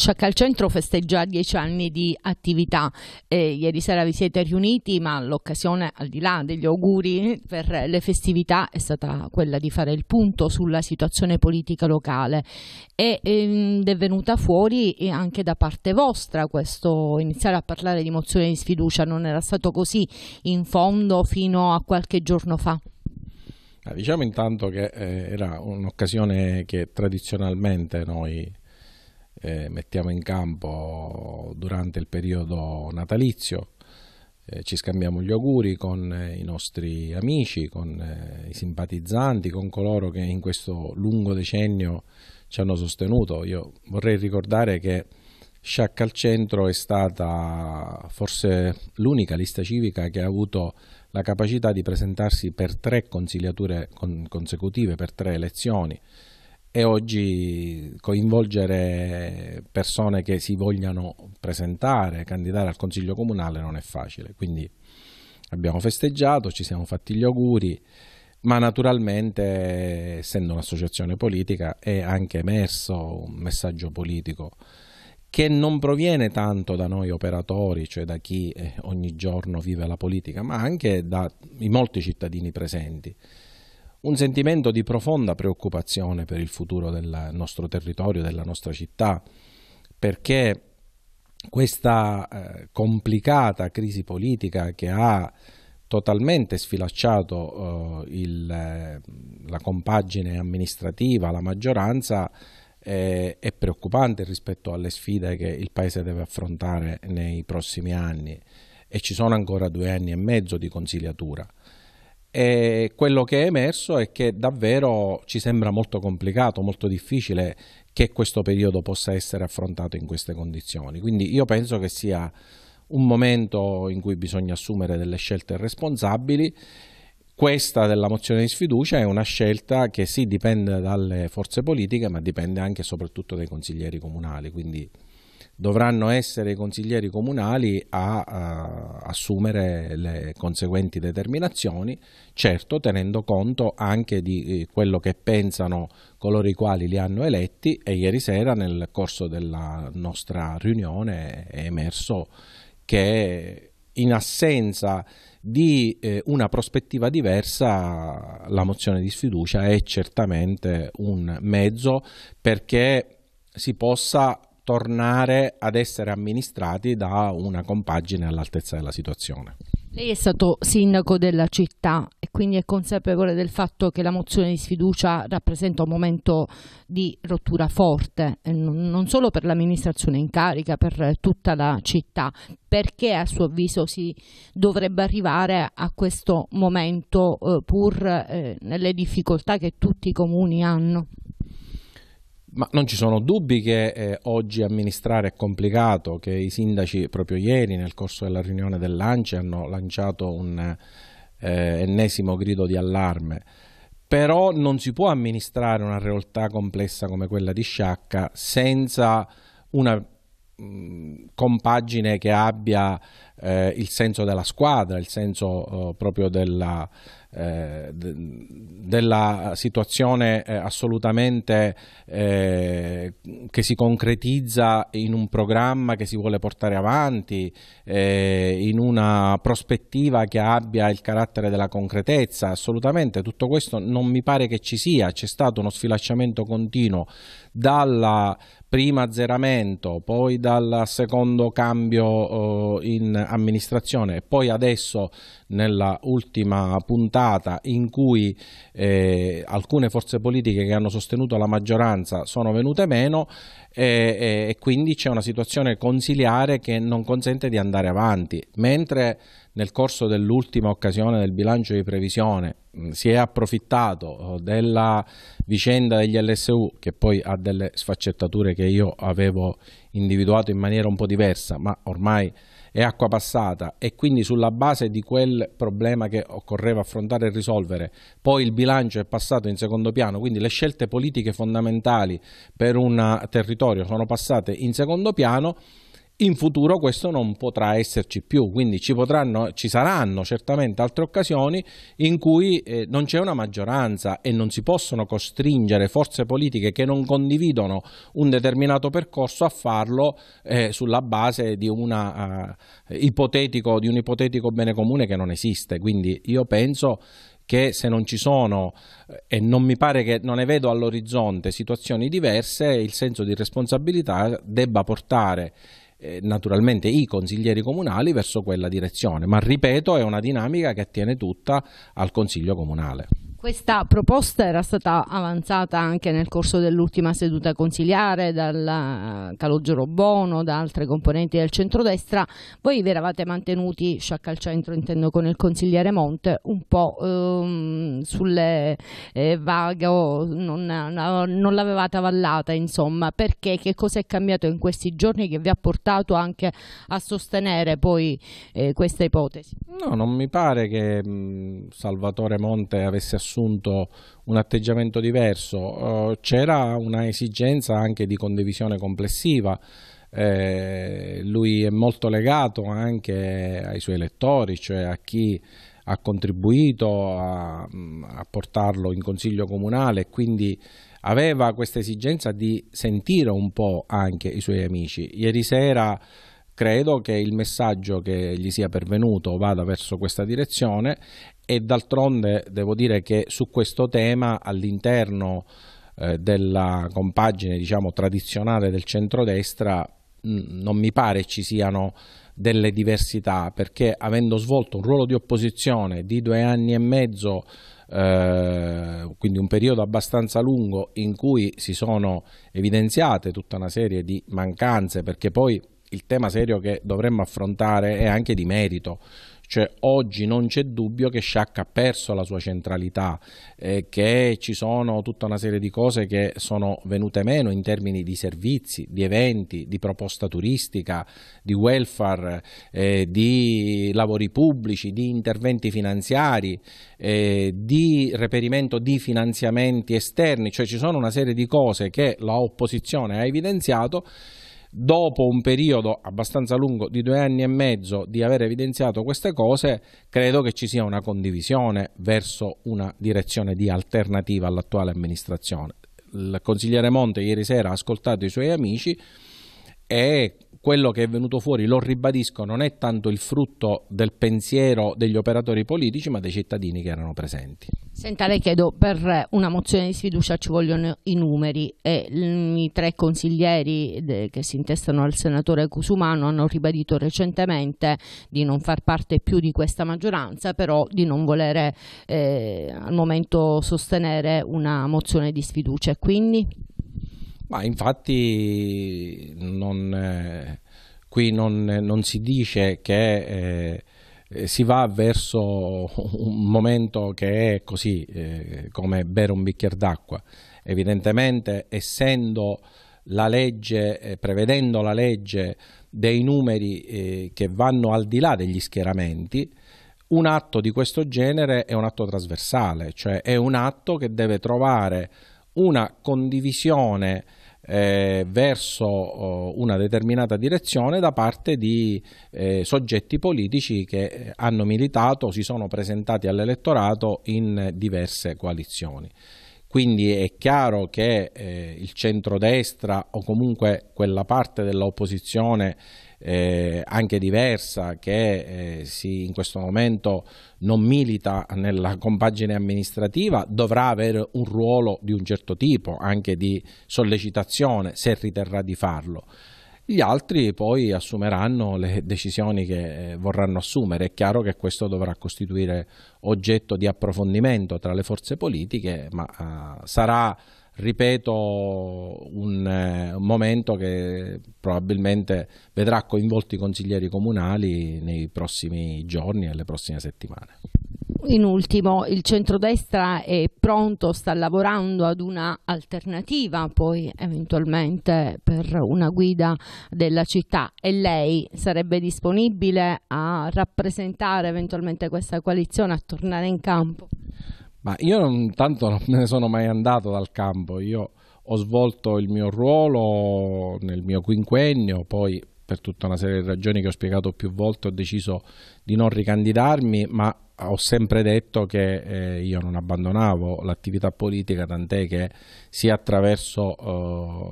Cioè, al Centro festeggia dieci anni di attività. Eh, ieri sera vi siete riuniti, ma l'occasione, al di là degli auguri per le festività, è stata quella di fare il punto sulla situazione politica locale. E, ehm, è venuta fuori anche da parte vostra questo iniziare a parlare di mozione di sfiducia. Non era stato così in fondo fino a qualche giorno fa. Ah, diciamo intanto che eh, era un'occasione che tradizionalmente noi eh, mettiamo in campo durante il periodo natalizio, eh, ci scambiamo gli auguri con eh, i nostri amici, con eh, i simpatizzanti, con coloro che in questo lungo decennio ci hanno sostenuto. Io vorrei ricordare che Sciacca al Centro è stata forse l'unica lista civica che ha avuto la capacità di presentarsi per tre consigliature consecutive, per tre elezioni e oggi coinvolgere persone che si vogliano presentare, candidare al Consiglio Comunale non è facile, quindi abbiamo festeggiato, ci siamo fatti gli auguri, ma naturalmente essendo un'associazione politica è anche emerso un messaggio politico che non proviene tanto da noi operatori, cioè da chi eh, ogni giorno vive la politica, ma anche dai molti cittadini presenti un sentimento di profonda preoccupazione per il futuro del nostro territorio, della nostra città, perché questa eh, complicata crisi politica che ha totalmente sfilacciato eh, il, eh, la compagine amministrativa, la maggioranza, è preoccupante rispetto alle sfide che il Paese deve affrontare nei prossimi anni e ci sono ancora due anni e mezzo di consigliatura. E quello che è emerso è che davvero ci sembra molto complicato, molto difficile che questo periodo possa essere affrontato in queste condizioni. Quindi io penso che sia un momento in cui bisogna assumere delle scelte responsabili. Questa della mozione di sfiducia è una scelta che sì dipende dalle forze politiche, ma dipende anche e soprattutto dai consiglieri comunali, quindi dovranno essere i consiglieri comunali a, a eh, assumere le conseguenti determinazioni, certo tenendo conto anche di eh, quello che pensano coloro i quali li hanno eletti e ieri sera nel corso della nostra riunione è emerso che in assenza di eh, una prospettiva diversa la mozione di sfiducia è certamente un mezzo perché si possa tornare ad essere amministrati da una compagine all'altezza della situazione. Lei è stato sindaco della città e quindi è consapevole del fatto che la mozione di sfiducia rappresenta un momento di rottura forte, non solo per l'amministrazione in carica, per tutta la città. Perché a suo avviso si dovrebbe arrivare a questo momento eh, pur eh, nelle difficoltà che tutti i comuni hanno? Ma non ci sono dubbi che eh, oggi amministrare è complicato, che i sindaci proprio ieri nel corso della riunione dell'ANCE hanno lanciato un eh, ennesimo grido di allarme. Però non si può amministrare una realtà complessa come quella di Sciacca senza una mh, mm, compagine che abbia eh, il senso della squadra, il senso eh, proprio della, eh, de, della situazione eh, assolutamente eh, che si concretizza in un programma che si vuole portare avanti, eh, in una prospettiva che abbia il carattere della concretezza, assolutamente tutto questo non mi pare che ci sia, c'è stato uno sfilacciamento continuo dalla prima azzeramento, poi dal secondo cambio oh, in amministrazione e poi adesso nella ultima puntata in cui eh, alcune forze politiche che hanno sostenuto la maggioranza sono venute meno e, eh, eh, e quindi c'è una situazione consiliare che non consente di andare avanti, mentre nel corso dell'ultima occasione del bilancio di previsione mm, si è approfittato eh, della vicenda degli LSU che poi ha delle sfaccettature che io avevo individuato in maniera un po' diversa ma ormai è acqua passata e quindi sulla base di quel problema che occorreva affrontare e risolvere, poi il bilancio è passato in secondo piano, quindi le scelte politiche fondamentali per un territorio sono passate in secondo piano, in futuro questo non potrà esserci più, quindi ci, potranno, ci saranno certamente altre occasioni in cui eh, non c'è una maggioranza e non si possono costringere forze politiche che non condividono un determinato percorso a farlo eh, sulla base di, una, uh, ipotetico, di un ipotetico bene comune che non esiste. Quindi io penso che se non ci sono eh, e non mi pare che non ne vedo all'orizzonte situazioni diverse, il senso di responsabilità debba portare eh, naturalmente i consiglieri comunali verso quella direzione, ma ripeto è una dinamica che attiene tutta al Consiglio comunale. Questa proposta era stata avanzata anche nel corso dell'ultima seduta consiliare dal eh, Calogero Bono, da altre componenti del centrodestra. Voi vi eravate mantenuti, sciacca al centro intendo con il consigliere Monte, un po' ehm, sulle eh, vaghe, oh, non, non l'avevate avallata insomma, perché che cosa è cambiato in questi giorni che vi ha portato anche a sostenere poi eh, questa ipotesi? No, non mi pare che mh, mm, Salvatore Monte avesse assunto assunto un atteggiamento diverso, eh, c'era una esigenza anche di condivisione complessiva, eh, lui è molto legato anche ai suoi elettori, cioè a chi ha contribuito a, mm, a portarlo in consiglio comunale, quindi aveva questa esigenza di sentire un po' anche i suoi amici. Ieri sera credo che il messaggio che gli sia pervenuto vada verso questa direzione e d'altronde devo dire che su questo tema all'interno eh, della compagine diciamo, tradizionale del centrodestra mh, non mi pare ci siano delle diversità perché avendo svolto un ruolo di opposizione di due anni e mezzo eh, quindi un periodo abbastanza lungo in cui si sono evidenziate tutta una serie di mancanze perché poi il tema serio che dovremmo affrontare è anche di merito. Cioè, oggi non c'è dubbio che Sciacca ha perso la sua centralità, eh, che ci sono tutta una serie di cose che sono venute meno in termini di servizi, di eventi, di proposta turistica, di welfare, eh, di lavori pubblici, di interventi finanziari, eh, di reperimento di finanziamenti esterni, cioè ci sono una serie di cose che l'opposizione ha evidenziato dopo un periodo abbastanza lungo di due anni e mezzo di aver evidenziato queste cose, credo che ci sia una condivisione verso una direzione di alternativa all'attuale amministrazione. Il consigliere Monte ieri sera ha ascoltato i suoi amici e quello che è venuto fuori, lo ribadisco, non è tanto il frutto del pensiero degli operatori politici, ma dei cittadini che erano presenti. Senta, le chiedo, per una mozione di sfiducia ci vogliono i numeri e mm, i tre consiglieri che si intestano al senatore Cusumano hanno ribadito recentemente di non far parte più di questa maggioranza, però di non volere eh, al momento sostenere una mozione di sfiducia. Quindi? Ma infatti non, eh, qui non, non, si dice che eh, si va verso un momento che è così eh, come bere un bicchiere d'acqua. Evidentemente essendo la legge, eh, prevedendo la legge dei numeri eh, che vanno al di là degli schieramenti, un atto di questo genere è un atto trasversale, cioè è un atto che deve trovare una condivisione eh, verso oh, una determinata direzione da parte di eh, soggetti politici che eh, hanno militato, si sono presentati all'elettorato in diverse coalizioni. Quindi è chiaro che eh, il centrodestra o comunque quella parte dell'opposizione eh, anche diversa che eh, si, in questo momento non milita nella compagine amministrativa dovrà avere un ruolo di un certo tipo, anche di sollecitazione se riterrà di farlo gli altri poi assumeranno le decisioni che eh, vorranno assumere. È chiaro che questo dovrà costituire oggetto di approfondimento tra le forze politiche, ma eh, sarà, ripeto, eh, un, momento che probabilmente vedrà coinvolti i consiglieri comunali nei prossimi giorni e le prossime settimane. In ultimo, il centrodestra è pronto, sta lavorando ad una alternativa, poi eventualmente per una guida della città e lei sarebbe disponibile a rappresentare eventualmente questa coalizione, a tornare in campo? Ma io non, tanto non me ne sono mai andato dal campo, io ho svolto il mio ruolo nel mio quinquennio, poi per tutta una serie di ragioni che ho spiegato più volte ho deciso di non ricandidarmi, ma ho sempre detto che eh, io non abbandonavo l'attività politica, tant'è che sia attraverso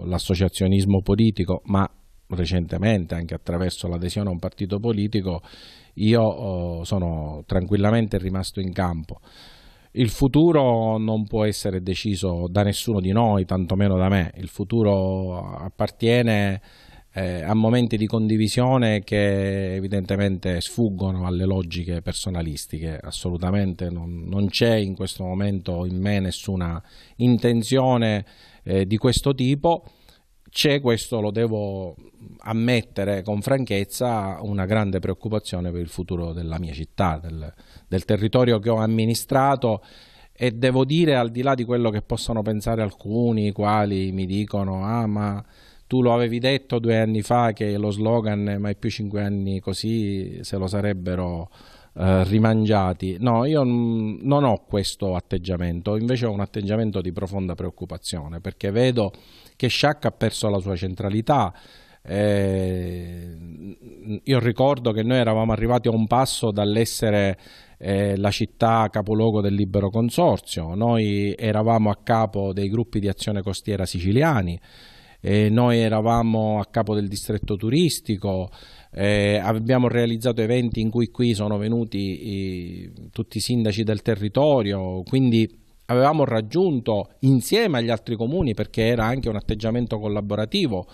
eh, l'associazionismo politico, ma recentemente anche attraverso l'adesione a un partito politico, io eh, sono tranquillamente rimasto in campo. Il futuro non può essere deciso da nessuno di noi, tantomeno da me. Il futuro appartiene eh, a momenti di condivisione che evidentemente sfuggono alle logiche personalistiche, assolutamente non, non c'è in questo momento in me nessuna intenzione eh, di questo tipo c'è, questo lo devo ammettere con franchezza, una grande preoccupazione per il futuro della mia città, del, del, territorio che ho amministrato e devo dire al di là di quello che possono pensare alcuni, i quali mi dicono ah ma tu lo avevi detto due anni fa che lo slogan eh, mai più cinque anni così se lo sarebbero eh, rimangiati. No, io non ho questo atteggiamento, invece ho un atteggiamento di profonda preoccupazione perché vedo che Sciacca ha perso la sua centralità. Eh, io ricordo che noi eravamo arrivati a un passo dall'essere eh, la città capoluogo del libero consorzio, noi eravamo a capo dei gruppi di azione costiera siciliani eh, noi eravamo a capo del distretto turistico, eh, abbiamo realizzato eventi in cui qui sono venuti i, tutti i sindaci del territorio, quindi avevamo raggiunto insieme agli altri comuni, perché era anche un atteggiamento collaborativo,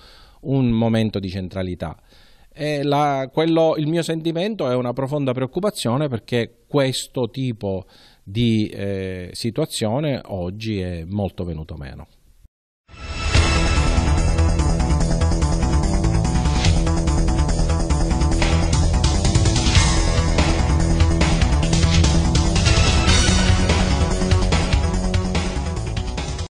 un momento di centralità. La, quello, il mio sentimento è una profonda preoccupazione perché questo tipo di eh, situazione oggi è molto venuto meno.